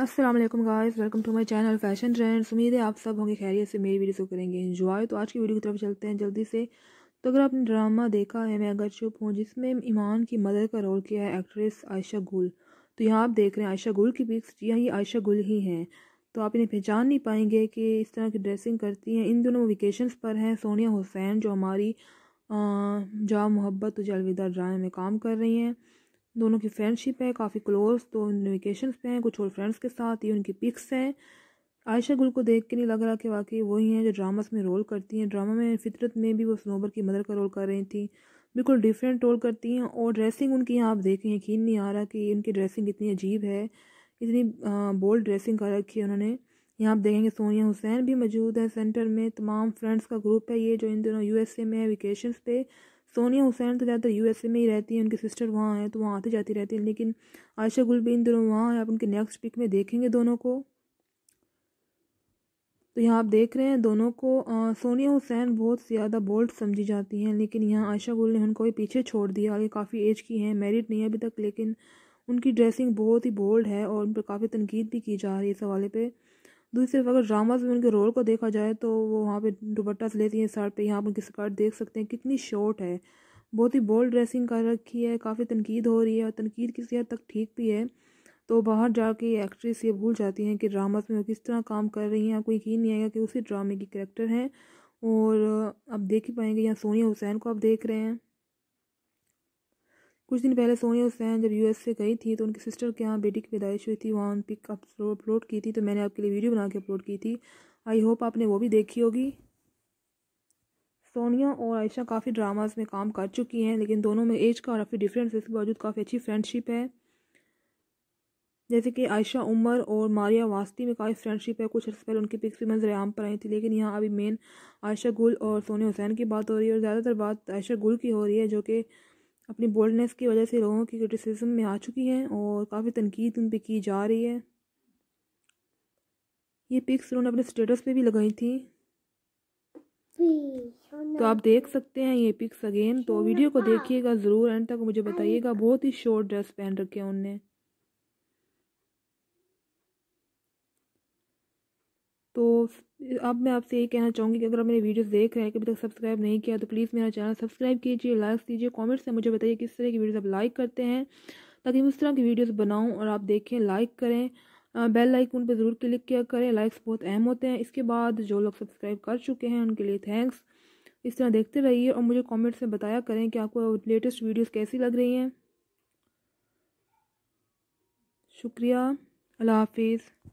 Aslam guys welcome to my channel fashion trends उम्मीद है आप सब होंगे खैरियत से मेरी वीडियो को करेंगे इन्जॉय तो आज की वीडियो की तरफ चलते हैं जल्दी से तो अगर आपने ड्रामा देखा है मैं अगर चुप हूँ जिसमें ईमान की मदर का रोल किया है एक्ट्रेस आयशा गुल तो यहाँ आप देख रहे हैं आयशा गुल की पिक्स यही आयशा गुल ही हैं तो आप इन्हें पहचान नहीं पाएंगे कि इस तरह की ड्रेसिंग करती हैं इन दोनों वेकेशन पर हैं सोनिया हुसैन जो हमारी जा मोहब्बत तुझे अलविदा ड्रामे में काम कर रही हैं दोनों की फ्रेंडशिप है काफ़ी क्लोज तो वेकेशन पे हैं कुछ और फ्रेंड्स के साथ ये उनकी पिक्स हैं आयशा गुल को देख के नहीं लग रहा कि वाकई वही हैं जो ड्रामास में रोल करती हैं ड्रामा में फितरत में भी वो स्नोबर की मदर का रोल कर रही थी बिल्कुल डिफरेंट रोल करती हैं और ड्रेसिंग उनकी यहाँ आप देखें यकीन नहीं आ रहा कि उनकी ड्रेसिंग इतनी अजीब है इतनी बोल्ड ड्रेसिंग कर रखी है उन्होंने यहाँ आप देखेंगे सोनिया हुसैन भी मौजूद है सेंटर में तमाम फ्रेंड्स का ग्रुप है ये जो इन दोनों यूएसए में है वेकेशन पे सोनिया हुसैन तो ज़्यादातर यू में ही रहती हैं उनकी सिस्टर वहाँ हैं तो वहाँ आती जाती रहती हैं लेकिन आयशा गुल भी इन दोनों वहाँ हैं आप उनके नेक्स्ट पिक में देखेंगे दोनों को तो यहाँ आप देख रहे हैं दोनों को आ, सोनिया हुसैन बहुत ज़्यादा बोल्ड समझी जाती हैं लेकिन यहाँ आयशा गुल ने उनको भी पीछे छोड़ दिया आगे काफ़ी एज की हैं मैरिड नहीं है अभी तक लेकिन उनकी ड्रेसिंग बहुत ही बोल्ड है और उन पर काफ़ी तनकीद भी की जा रही है इस हवाले पर दूसरी तरफ अगर ड्रामाज में उनके रोल को देखा जाए तो वो वहाँ पे दुपट्टा से लेती हैं साइड पे यहाँ पर उनकी स्कर्ट देख सकते हैं कितनी शॉर्ट है बहुत ही बोल्ड ड्रेसिंग कर रखी है काफ़ी तनकीद हो रही है और तनकीद किसी हद तक ठीक भी है तो बाहर जाके एक्ट्रेस ये भूल जाती हैं कि ड्रामाज में वो किस तरह काम कर रही हैं आपको यकीन नहीं आएगा कि उसी ड्रामे की करेक्टर हैं और आप देख ही पाएंगे यहाँ सोनिया हुसैन को आप देख रहे हैं कुछ दिन पहले सोनिया हुसैन जब यूएस से गई थी तो उनकी सिस्टर के यहाँ बेटी की पैदाइश हुई थी वहाँ उन पिक अपलोड की थी तो मैंने आपके लिए वीडियो बना के अपलोड की थी आई होप आपने वो भी देखी होगी सोनिया और आयशा काफ़ी ड्रामास में काम कर चुकी हैं लेकिन दोनों में एज का काफ़ी डिफरेंस है इसके बावजूद काफ़ी अच्छी फ्रेंडशिप है जैसे कि आयशा उमर और मारिया वास्ती में काफ़ी फ्रेंडशिप है कुछ अर्स पहले उनकी पिक्स भी मंजर आम पर आई थी लेकिन यहाँ अभी मेन आयशा गुल और सोनिया हुसैन की बात हो रही है और ज़्यादातर बात आयशा गुल की हो रही है जो कि अपनी बोल्डनेस की वजह से लोगों की क्रिटिसिज्म में आ चुकी हैं और काफ़ी तनकीद उन पर की जा रही है ये पिक्स उन्होंने अपने स्टेटस पे भी लगाई थी तो आप देख सकते हैं ये पिक्स अगेन तो वीडियो को हाँ। देखिएगा ज़रूर एंड तक मुझे बताइएगा बहुत ही शॉर्ट ड्रेस पहन रखे हैं उनने तो अब मैं आपसे ये कहना चाहूँगी कि अगर आप मेरे वीडियोस देख रहे हैं कि अभी तक सब्सक्राइब नहीं किया तो प्लीज़ मेरा चैनल सब्सक्राइब कीजिए लाइक दीजिए कमेंट्स में मुझे बताइए किस तरह की वीडियोस आप लाइक करते हैं ताकि मैं उस तरह की वीडियोस बनाऊं और आप देखें लाइक करें बेल लाइकून पर ज़रूर क्लिक किया करें लाइक्स बहुत अहम होते हैं इसके बाद जो लोग सब्सक्राइब कर चुके हैं उनके लिए थैंक्स इस तरह देखते रहिए और मुझे कॉमेंट्स में बताया करें कि आपको लेटेस्ट वीडियोज़ कैसी लग रही हैं शुक्रिया अल्लाह हाफिज़